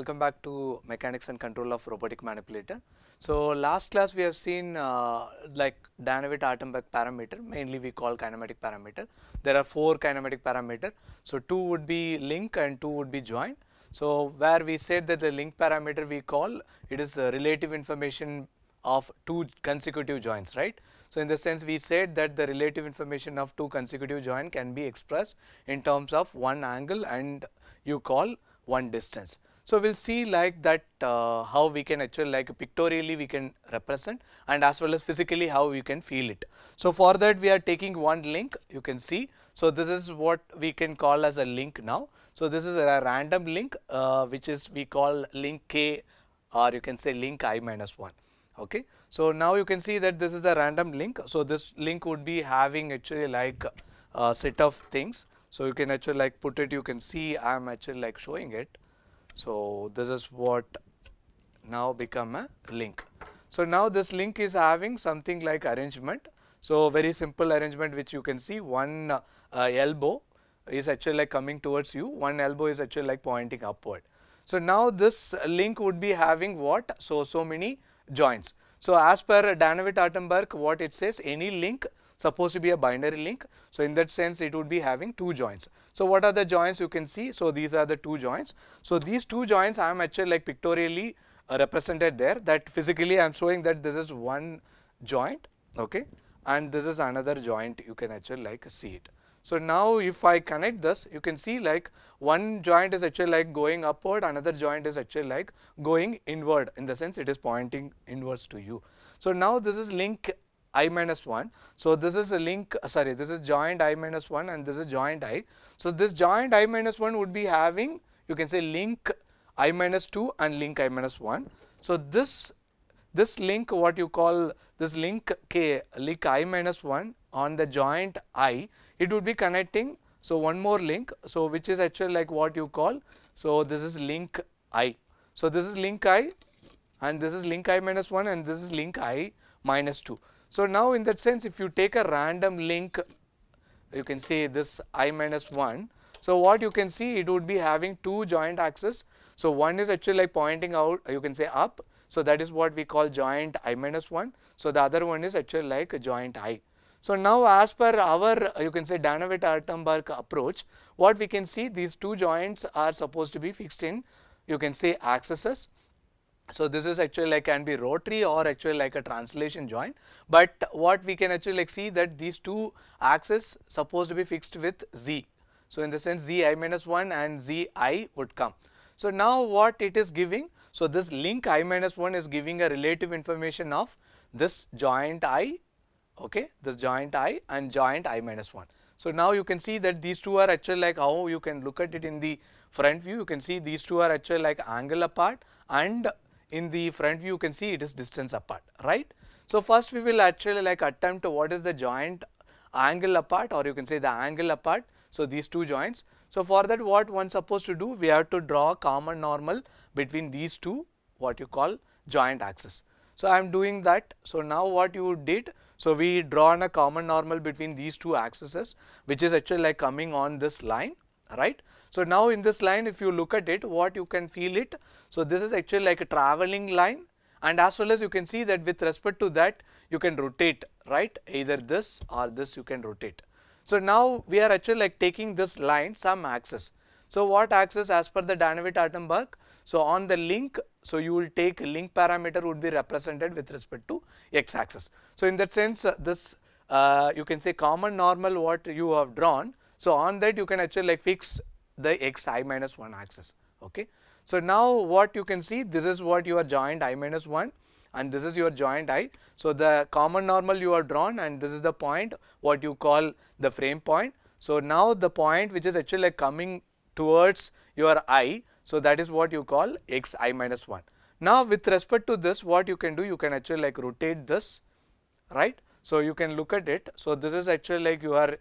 welcome back to mechanics and control of robotic manipulator. So last class we have seen uh, like Dynavit-Artenbeck parameter mainly we call kinematic parameter. There are four kinematic parameter. So two would be link and two would be joint. So where we said that the link parameter we call it is relative information of two consecutive joints, right. So in the sense we said that the relative information of two consecutive joint can be expressed in terms of one angle and you call one distance. So, we will see like that uh, how we can actually like pictorially we can represent and as well as physically how we can feel it. So, for that we are taking one link you can see. So, this is what we can call as a link now. So, this is a random link uh, which is we call link k or you can say link i minus 1 okay. So, now you can see that this is a random link. So, this link would be having actually like a set of things. So, you can actually like put it you can see I am actually like showing it. So, this is what now become a link. So, now this link is having something like arrangement. So, very simple arrangement which you can see one uh, uh, elbow is actually like coming towards you, one elbow is actually like pointing upward. So, now this link would be having what? So, so many joints. So, as per Danowit-Attenberg what it says any link supposed to be a binary link. So in that sense, it would be having two joints. So what are the joints? you can see? So these are the two joints. So these two joints, I am actually like pictorially uh, represented there that physically I am showing that this is one joint, okay, and this is another joint you can actually like see it. So now if I connect this, you can see like one joint is actually like going upward, another joint is actually like going inward in the sense it is pointing inwards to you. So now this is link i minus 1. So, this is a link uh, sorry this is joint i minus 1 and this is joint i. So, this joint i minus 1 would be having you can say link i minus 2 and link i minus 1. So, this this link what you call this link k link i minus 1 on the joint i it would be connecting. So, one more link so which is actually like what you call so this is link i. So, this is link i and this is link i minus 1 and this is link i minus 2. So, now in that sense if you take a random link you can say this i minus 1. So, what you can see it would be having two joint axes. So, one is actually like pointing out you can say up. So, that is what we call joint i minus 1. So, the other one is actually like joint i. So, now as per our you can say Dynavit Artenberg approach what we can see these two joints are supposed to be fixed in you can say accesses. So, this is actually like can be rotary or actually like a translation joint, but what we can actually like see that these two axes supposed to be fixed with z. So, in the sense z i minus 1 and z i would come. So, now what it is giving? So, this link i minus 1 is giving a relative information of this joint i, okay, this joint i and joint i minus 1. So, now you can see that these two are actually like how you can look at it in the front view, you can see these two are actually like angle apart and in the front view you can see it is distance apart, right. So, first we will actually like attempt to what is the joint angle apart or you can say the angle apart. So, these two joints. So, for that what one supposed to do we have to draw common normal between these two what you call joint axis. So, I am doing that. So, now what you did? So, we drawn a common normal between these two axes which is actually like coming on this line right. So now in this line if you look at it what you can feel it. So this is actually like a traveling line and as well as you can see that with respect to that you can rotate right either this or this you can rotate. So now we are actually like taking this line some axis. So what axis as per the atom attenberg So on the link, so you will take link parameter would be represented with respect to x axis. So in that sense, uh, this uh, you can say common normal what you have drawn so on that you can actually like fix the xi minus 1 axis. Okay. So now what you can see this is what your joint i minus 1 and this is your joint i. So the common normal you are drawn and this is the point what you call the frame point. So now the point which is actually like coming towards your i. So that is what you call xi minus 1. Now with respect to this what you can do you can actually like rotate this right. So you can look at it. So this is actually like your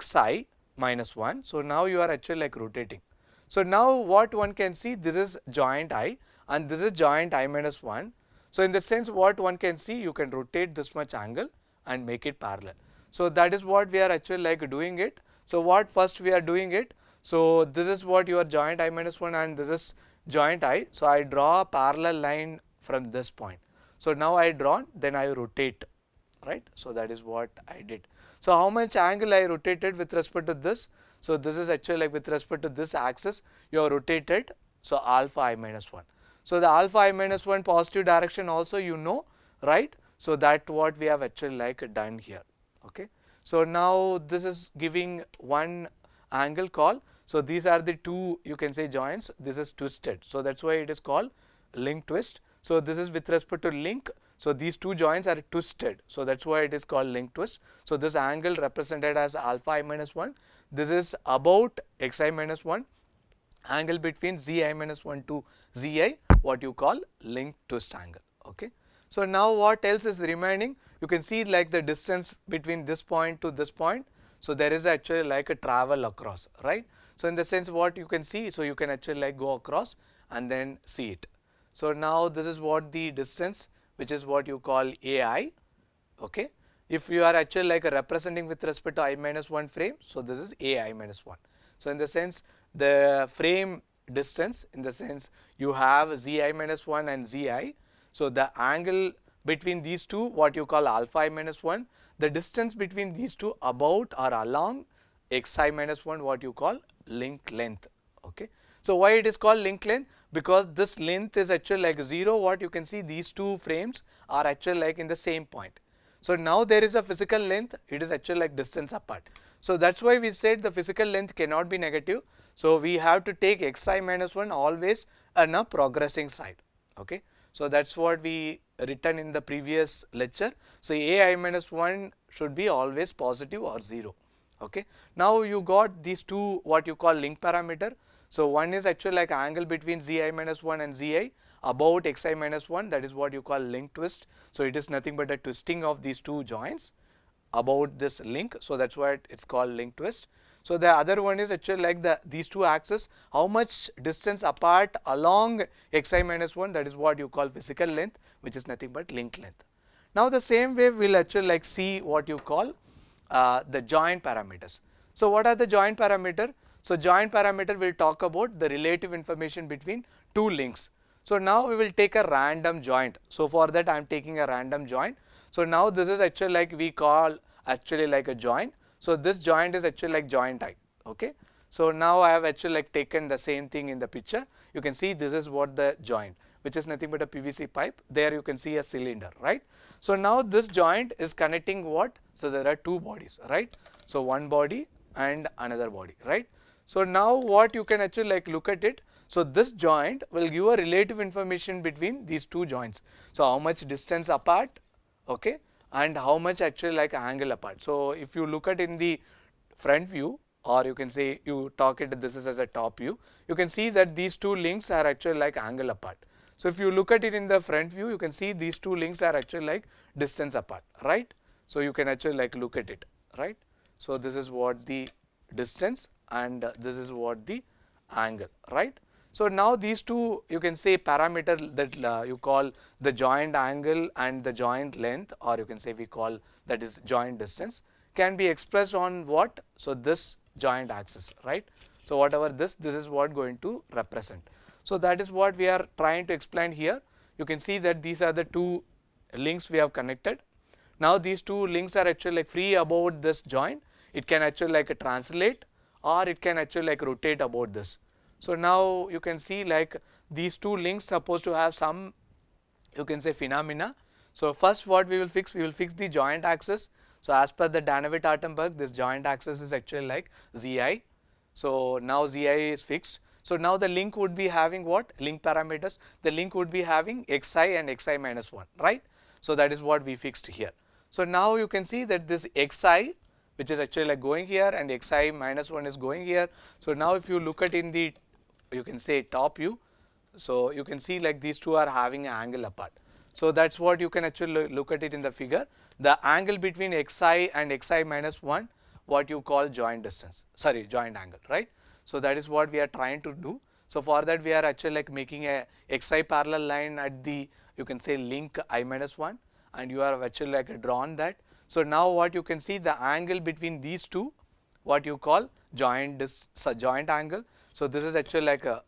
xi minus 1. So, now you are actually like rotating. So, now what one can see this is joint i and this is joint i minus 1. So, in the sense what one can see you can rotate this much angle and make it parallel. So, that is what we are actually like doing it. So, what first we are doing it. So, this is what your joint i minus 1 and this is joint i. So, I draw a parallel line from this point. So, now I drawn then I rotate right. So, that is what I did. So, how much angle I rotated with respect to this? So, this is actually like with respect to this axis you have rotated. So, alpha i minus 1. So, the alpha i minus 1 positive direction also you know right. So, that what we have actually like done here okay. So, now this is giving one angle call. So, these are the two you can say joints this is twisted. So, that is why it is called link twist. So, this is with respect to link so these two joints are twisted. So that's why it is called link twist. So this angle represented as alpha i minus 1. This is about xi minus 1 angle between zi minus 1 to zi what you call link twist angle. Okay. So now what else is remaining? You can see like the distance between this point to this point. So there is actually like a travel across, right? So in the sense what you can see, so you can actually like go across and then see it. So now this is what the distance which is what you call AI. Okay. If you are actually like representing with respect to i minus 1 frame, so this is AI minus 1. So, in the sense the frame distance in the sense you have zi minus 1 and zi. So, the angle between these two what you call alpha i minus 1, the distance between these two about or along xi minus 1 what you call link length. Okay. So, why it is called link length? Because this length is actually like 0 what you can see these two frames are actually like in the same point. So, now there is a physical length it is actually like distance apart. So, that is why we said the physical length cannot be negative. So, we have to take xi minus 1 always on a progressing side. Okay. So, that is what we written in the previous lecture. So, ai minus 1 should be always positive or 0. Okay. Now, you got these two what you call link parameter. So one is actually like angle between zi minus 1 and zi about xi minus 1 that is what you call link twist. So it is nothing but a twisting of these two joints about this link. So that is why it is called link twist. So the other one is actually like the these two axes how much distance apart along xi minus 1 that is what you call physical length which is nothing but link length. Now the same way we will actually like see what you call uh, the joint parameters. So what are the joint parameter? So, joint parameter will talk about the relative information between two links. So, now we will take a random joint. So, for that I am taking a random joint. So, now this is actually like we call actually like a joint. So, this joint is actually like joint i. Okay. So, now I have actually like taken the same thing in the picture. You can see this is what the joint which is nothing but a PVC pipe. There you can see a cylinder, right. So, now this joint is connecting what? So, there are two bodies, right. So, one body and another body, right. So now what you can actually like look at it. So this joint will give a relative information between these two joints. So how much distance apart, okay, and how much actually like angle apart. So if you look at in the front view or you can say you talk it this is as a top view, you can see that these two links are actually like angle apart. So if you look at it in the front view, you can see these two links are actually like distance apart, right. So you can actually like look at it, right. So this is what the distance and this is what the angle right. So, now these two you can say parameter that uh, you call the joint angle and the joint length or you can say we call that is joint distance can be expressed on what? So, this joint axis right. So, whatever this this is what going to represent. So, that is what we are trying to explain here you can see that these are the two links we have connected. Now, these two links are actually like free about this joint it can actually like translate or it can actually like rotate about this. So, now you can see like these two links supposed to have some you can say phenomena. So, first what we will fix we will fix the joint axis. So, as per the Danavit-Attenberg this joint axis is actually like zi. So, now zi is fixed. So, now the link would be having what link parameters the link would be having xi and xi minus 1 right. So, that is what we fixed here. So, now you can see that this xi which is actually like going here and xi minus 1 is going here. So, now if you look at in the you can say top view. So, you can see like these two are having an angle apart. So, that is what you can actually look at it in the figure. The angle between xi and xi minus 1 what you call joint distance sorry joint angle right. So, that is what we are trying to do. So, for that we are actually like making a xi parallel line at the you can say link i minus 1 and you are actually like drawn that. So, now what you can see the angle between these two what you call joint dis, joint angle. So, this is actually like a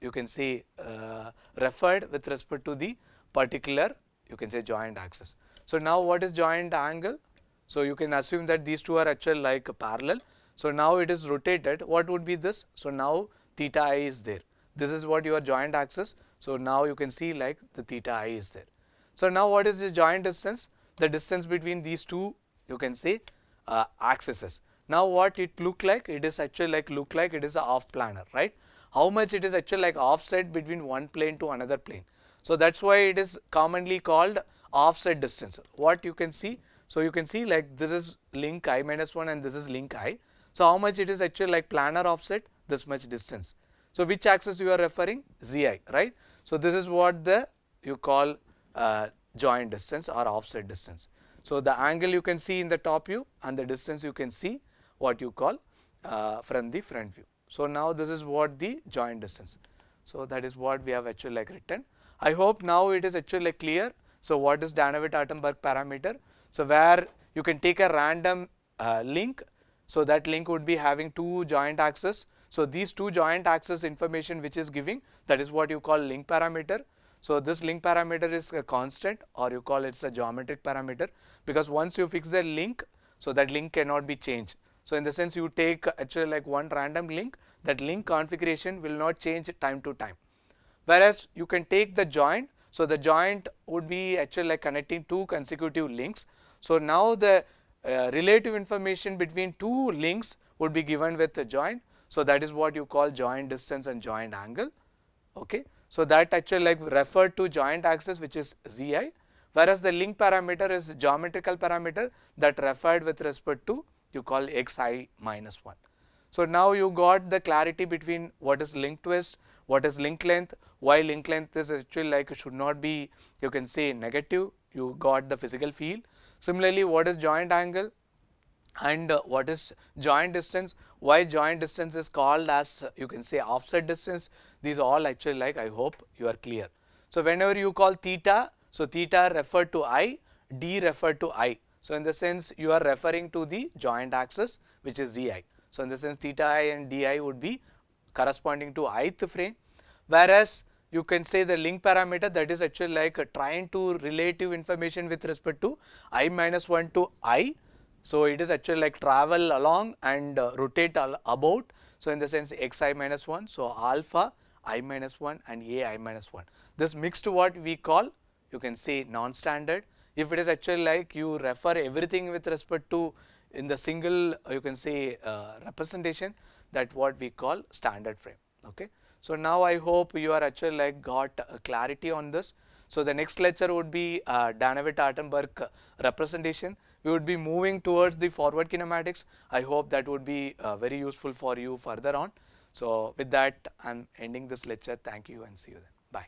you can say uh, referred with respect to the particular you can say joint axis. So, now what is joint angle? So, you can assume that these two are actually like parallel. So, now it is rotated what would be this? So, now theta i is there this is what your joint axis. So, now you can see like the theta i is there. So, now what is the joint distance? the distance between these two you can say uh, axes. Now what it look like? It is actually like look like it is a off planar, right? How much it is actually like offset between one plane to another plane. So that's why it is commonly called offset distance. What you can see? So you can see like this is link i minus 1 and this is link i. So how much it is actually like planar offset? This much distance. So which axis you are referring? Zi, right? So this is what the you call uh, joint distance or offset distance. So, the angle you can see in the top view and the distance you can see what you call uh, from the front view. So, now this is what the joint distance. So, that is what we have actually like written. I hope now it is actually like clear. So, what is Dynavit-Attenberg parameter? So, where you can take a random uh, link. So, that link would be having two joint axes. So, these two joint axis information which is giving that is what you call link parameter. So this link parameter is a constant or you call it's a geometric parameter because once you fix the link, so that link cannot be changed. So in the sense you take actually like one random link, that link configuration will not change time to time. Whereas you can take the joint, so the joint would be actually like connecting two consecutive links. So now the uh, relative information between two links would be given with the joint. So that is what you call joint distance and joint angle. Okay. So, that actually like referred to joint axis which is zi whereas the link parameter is geometrical parameter that referred with respect to you call xi minus 1. So, now you got the clarity between what is link twist, what is link length, why link length is actually like should not be you can say negative, you got the physical feel. Similarly, what is joint angle, and uh, what is joint distance why joint distance is called as you can say offset distance these all actually like I hope you are clear. So, whenever you call theta so theta refer to i d refer to i. So, in the sense you are referring to the joint axis which is zi. So, in the sense theta i and di would be corresponding to ith frame whereas you can say the link parameter that is actually like trying to relative information with respect to i minus 1 to i so, it is actually like travel along and uh, rotate about. So, in the sense xi minus 1. So, alpha i minus 1 and a i minus 1. This mixed what we call you can say non-standard. If it is actually like you refer everything with respect to in the single you can say uh, representation that what we call standard frame. Okay. So, now I hope you are actually like got uh, clarity on this. So, the next lecture would be uh, Danavit-Attenberg representation we would be moving towards the forward kinematics. I hope that would be uh, very useful for you further on. So with that, I'm ending this lecture. Thank you and see you then. Bye.